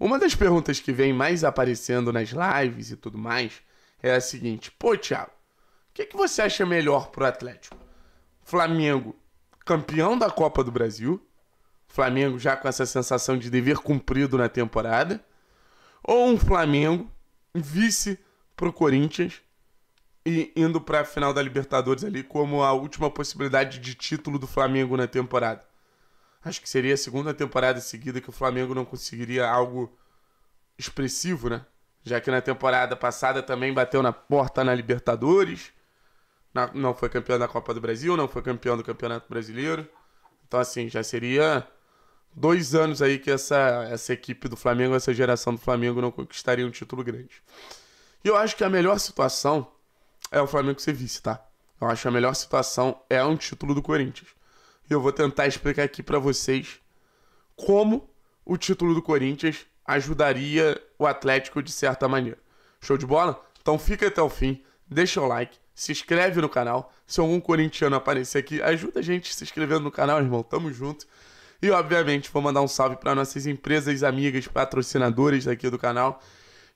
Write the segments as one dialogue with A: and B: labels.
A: Uma das perguntas que vem mais aparecendo nas lives e tudo mais é a seguinte: pô, Thiago, o que, que você acha melhor pro Atlético? Flamengo, campeão da Copa do Brasil, Flamengo já com essa sensação de dever cumprido na temporada, ou um Flamengo vice pro Corinthians e indo para a final da Libertadores ali como a última possibilidade de título do Flamengo na temporada. Acho que seria a segunda temporada seguida que o Flamengo não conseguiria algo expressivo, né? Já que na temporada passada também bateu na porta na Libertadores. Na, não foi campeão da Copa do Brasil, não foi campeão do Campeonato Brasileiro. Então, assim, já seria dois anos aí que essa, essa equipe do Flamengo, essa geração do Flamengo não conquistaria um título grande. E eu acho que a melhor situação é o Flamengo ser vice, tá? Eu acho que a melhor situação é um título do Corinthians. E eu vou tentar explicar aqui para vocês como o título do Corinthians ajudaria o Atlético de certa maneira. Show de bola? Então fica até o fim, deixa o like, se inscreve no canal. Se algum corintiano aparecer aqui, ajuda a gente se inscrevendo no canal, irmão. Tamo junto. E obviamente vou mandar um salve para nossas empresas, amigas, patrocinadoras aqui do canal.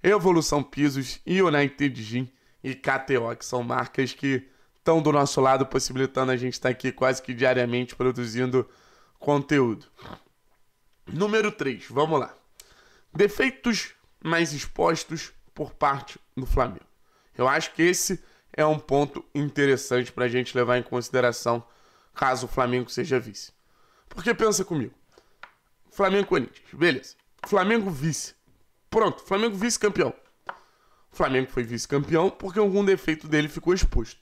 A: Evolução Pisos, United Gym e KTO, que são marcas que estão do nosso lado, possibilitando a gente estar tá aqui quase que diariamente produzindo conteúdo. Número 3, vamos lá. Defeitos mais expostos por parte do Flamengo. Eu acho que esse é um ponto interessante para a gente levar em consideração caso o Flamengo seja vice. Porque pensa comigo. Flamengo Corinthians, beleza. Flamengo vice. Pronto, Flamengo vice-campeão. Flamengo foi vice-campeão porque algum defeito dele ficou exposto.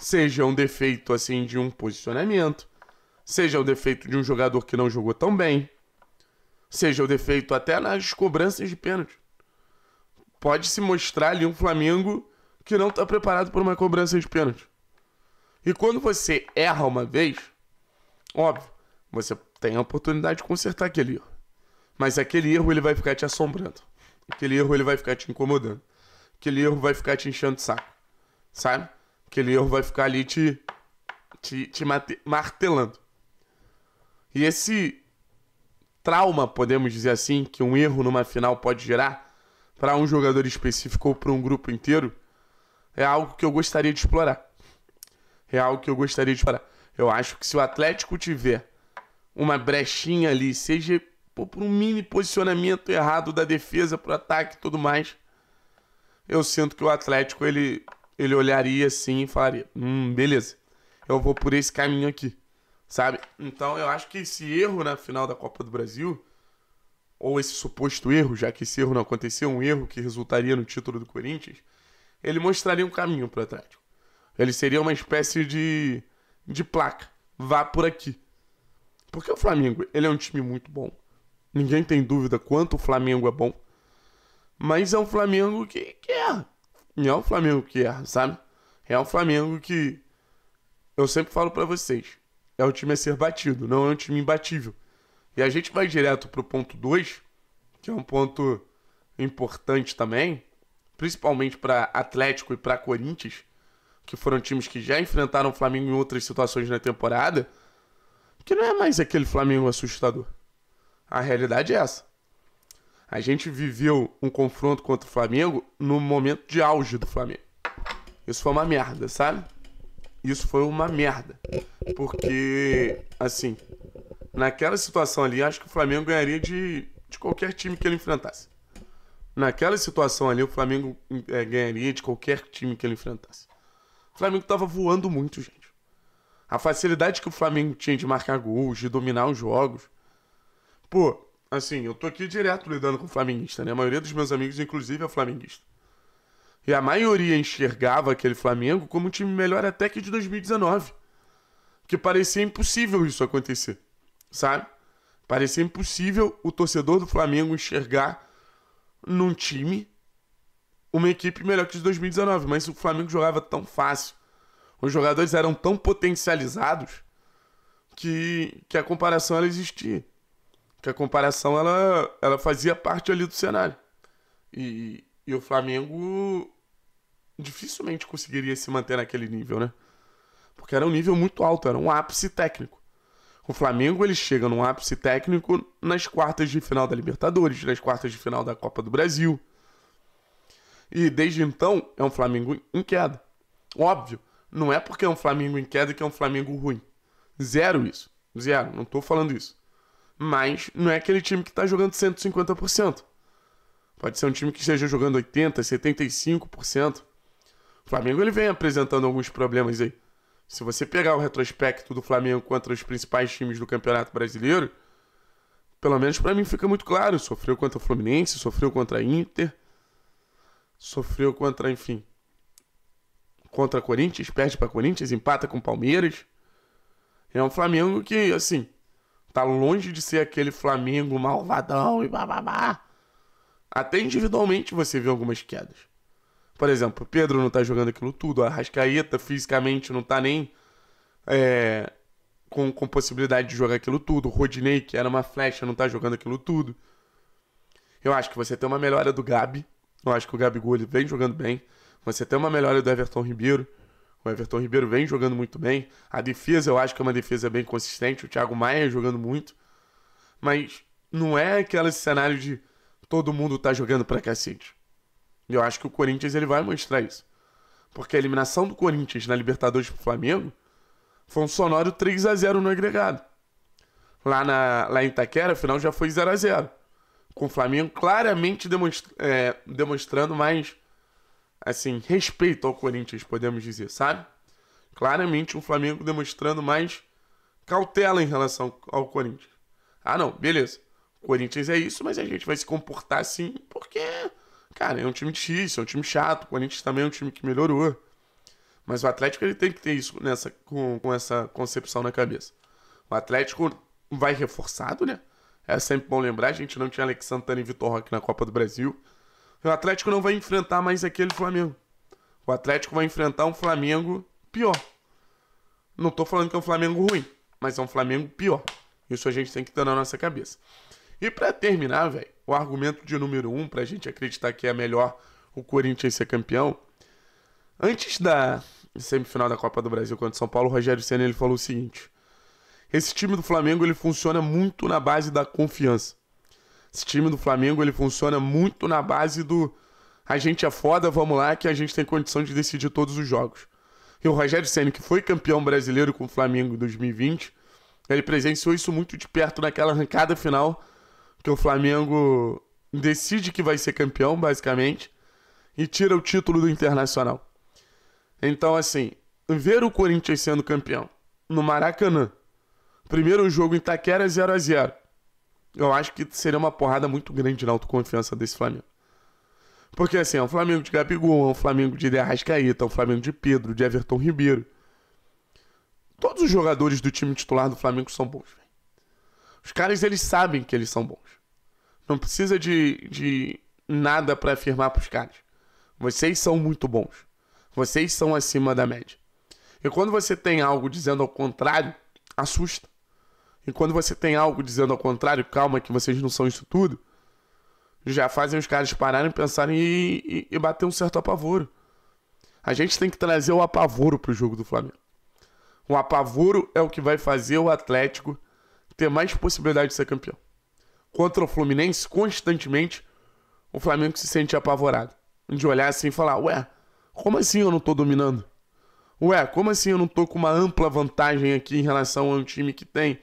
A: Seja um defeito, assim, de um posicionamento, seja o defeito de um jogador que não jogou tão bem, seja o defeito até nas cobranças de pênalti. Pode se mostrar ali um Flamengo que não está preparado para uma cobrança de pênalti. E quando você erra uma vez, óbvio, você tem a oportunidade de consertar aquele erro. Mas aquele erro ele vai ficar te assombrando. Aquele erro ele vai ficar te incomodando. Aquele erro vai ficar te enchendo o saco. Sabe? Aquele erro vai ficar ali te, te, te martelando. E esse trauma, podemos dizer assim, que um erro numa final pode gerar para um jogador específico ou para um grupo inteiro, é algo que eu gostaria de explorar. É algo que eu gostaria de explorar. Eu acho que se o Atlético tiver uma brechinha ali, seja por um mini posicionamento errado da defesa para o ataque e tudo mais, eu sinto que o Atlético ele ele olharia assim e falaria: Hum, beleza, eu vou por esse caminho aqui, sabe? Então eu acho que esse erro na final da Copa do Brasil, ou esse suposto erro, já que esse erro não aconteceu, um erro que resultaria no título do Corinthians, ele mostraria um caminho para o Atlético. Ele seria uma espécie de, de placa: vá por aqui. Porque o Flamengo, ele é um time muito bom. Ninguém tem dúvida quanto o Flamengo é bom. Mas é um Flamengo que, que erra. E é o Flamengo que erra, é, sabe? É o Flamengo que. Eu sempre falo para vocês. É o time a ser batido, não é um time imbatível. E a gente vai direto pro ponto 2, que é um ponto importante também, principalmente para Atlético e para Corinthians, que foram times que já enfrentaram o Flamengo em outras situações na temporada, que não é mais aquele Flamengo assustador. A realidade é essa. A gente viveu um confronto contra o Flamengo no momento de auge do Flamengo. Isso foi uma merda, sabe? Isso foi uma merda. Porque, assim, naquela situação ali, acho que o Flamengo ganharia de, de qualquer time que ele enfrentasse. Naquela situação ali, o Flamengo é, ganharia de qualquer time que ele enfrentasse. O Flamengo tava voando muito, gente. A facilidade que o Flamengo tinha de marcar gols, de dominar os jogos. Pô, assim, eu tô aqui direto lidando com flamenguista, né? A maioria dos meus amigos, inclusive, é flamenguista. E a maioria enxergava aquele Flamengo como um time melhor até que de 2019. Que parecia impossível isso acontecer, sabe? Parecia impossível o torcedor do Flamengo enxergar num time uma equipe melhor que de 2019. Mas o Flamengo jogava tão fácil, os jogadores eram tão potencializados que, que a comparação ela existia que a comparação ela, ela fazia parte ali do cenário. E, e o Flamengo dificilmente conseguiria se manter naquele nível, né? Porque era um nível muito alto, era um ápice técnico. O Flamengo ele chega num ápice técnico nas quartas de final da Libertadores, nas quartas de final da Copa do Brasil. E desde então é um Flamengo em queda. Óbvio, não é porque é um Flamengo em queda que é um Flamengo ruim. Zero isso. Zero, não tô falando isso mas não é aquele time que está jogando 150%. Pode ser um time que esteja jogando 80%, 75%. O Flamengo ele vem apresentando alguns problemas aí. Se você pegar o retrospecto do Flamengo contra os principais times do Campeonato Brasileiro, pelo menos para mim fica muito claro. Sofreu contra o Fluminense, sofreu contra a Inter, sofreu contra, enfim, contra Corinthians, perde para Corinthians, empata com Palmeiras. É um Flamengo que, assim, Tá longe de ser aquele Flamengo malvadão e bababá. Até individualmente você vê algumas quedas. Por exemplo, Pedro não tá jogando aquilo tudo, a Rascaeta fisicamente não tá nem é, com, com possibilidade de jogar aquilo tudo, o Rodinei, que era uma flecha, não tá jogando aquilo tudo. Eu acho que você tem uma melhora do Gabi, eu acho que o Gabigol ele vem jogando bem, você tem uma melhora do Everton Ribeiro, o Everton Ribeiro vem jogando muito bem. A defesa, eu acho que é uma defesa bem consistente. O Thiago Maia é jogando muito. Mas não é aquele cenário de todo mundo tá jogando para cacete. Eu acho que o Corinthians ele vai mostrar isso. Porque a eliminação do Corinthians na Libertadores pro Flamengo foi um sonoro 3 a 0 no agregado. Lá, na, lá em Itaquera, a final já foi 0 a 0 Com o Flamengo claramente demonstra, é, demonstrando mais assim, respeito ao Corinthians, podemos dizer, sabe? Claramente o Flamengo demonstrando mais cautela em relação ao Corinthians. Ah, não, beleza. O Corinthians é isso, mas a gente vai se comportar assim porque, cara, é um time difícil, é um time chato. O Corinthians também é um time que melhorou. Mas o Atlético ele tem que ter isso nessa, com, com essa concepção na cabeça. O Atlético vai reforçado, né? É sempre bom lembrar, a gente não tinha Alex Santana e Vitor Roque na Copa do Brasil. O Atlético não vai enfrentar mais aquele Flamengo. O Atlético vai enfrentar um Flamengo pior. Não tô falando que é um Flamengo ruim, mas é um Flamengo pior. Isso a gente tem que ter na nossa cabeça. E para terminar, velho, o argumento de número um pra gente acreditar que é melhor o Corinthians ser campeão. Antes da semifinal da Copa do Brasil contra o São Paulo, o Rogério Senna ele falou o seguinte: esse time do Flamengo ele funciona muito na base da confiança. Esse time do Flamengo ele funciona muito na base do a gente é foda, vamos lá, que a gente tem condição de decidir todos os jogos. E o Rogério Senna, que foi campeão brasileiro com o Flamengo em 2020, ele presenciou isso muito de perto naquela arrancada final, que o Flamengo decide que vai ser campeão, basicamente, e tira o título do Internacional. Então, assim, ver o Corinthians sendo campeão no Maracanã, primeiro jogo em Itaquera 0 a 0 eu acho que seria uma porrada muito grande na autoconfiança desse Flamengo. Porque assim, é um Flamengo de Gabigol, é um Flamengo de Derrascaíta, é um Flamengo de Pedro, de Everton Ribeiro. Todos os jogadores do time titular do Flamengo são bons. Os caras, eles sabem que eles são bons. Não precisa de, de nada para afirmar pros caras. Vocês são muito bons. Vocês são acima da média. E quando você tem algo dizendo ao contrário, assusta. E quando você tem algo dizendo ao contrário, calma, que vocês não são isso tudo, já fazem os caras pararem, pensarem e, e, e bater um certo apavoro. A gente tem que trazer o apavoro pro jogo do Flamengo. O apavoro é o que vai fazer o Atlético ter mais possibilidade de ser campeão. Contra o Fluminense, constantemente, o Flamengo se sente apavorado. De olhar assim e falar, ué, como assim eu não tô dominando? Ué, como assim eu não tô com uma ampla vantagem aqui em relação a um time que tem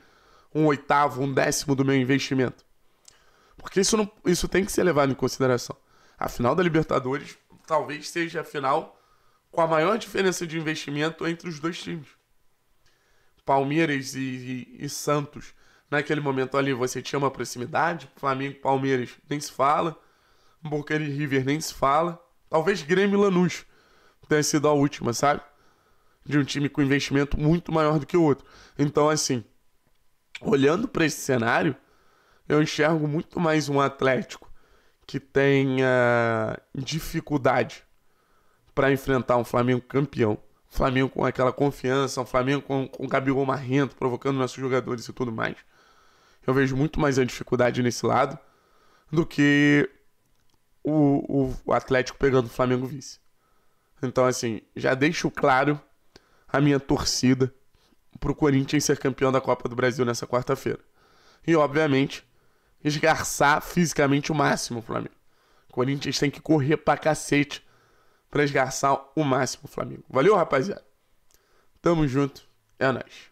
A: um oitavo, um décimo do meu investimento. Porque isso, não, isso tem que ser levado em consideração. A final da Libertadores talvez seja a final com a maior diferença de investimento entre os dois times. Palmeiras e, e, e Santos. Naquele momento ali você tinha uma proximidade. Flamengo e Palmeiras nem se fala. Boca e River nem se fala. Talvez Grêmio e Lanús tenha sido a última, sabe? De um time com investimento muito maior do que o outro. Então, assim, olhando para esse cenário, eu enxergo muito mais um Atlético que tenha dificuldade para enfrentar um Flamengo campeão. Flamengo com aquela confiança, um Flamengo com, com o Gabigol marrento, provocando nossos jogadores e tudo mais. Eu vejo muito mais a dificuldade nesse lado do que o, o Atlético pegando o Flamengo vice. Então, assim, já deixo claro a minha torcida para o Corinthians ser campeão da Copa do Brasil nessa quarta-feira. E, obviamente, esgarçar fisicamente o máximo o Flamengo. O Corinthians tem que correr pra cacete pra esgarçar o máximo o Flamengo. Valeu, rapaziada. Tamo junto. É nóis.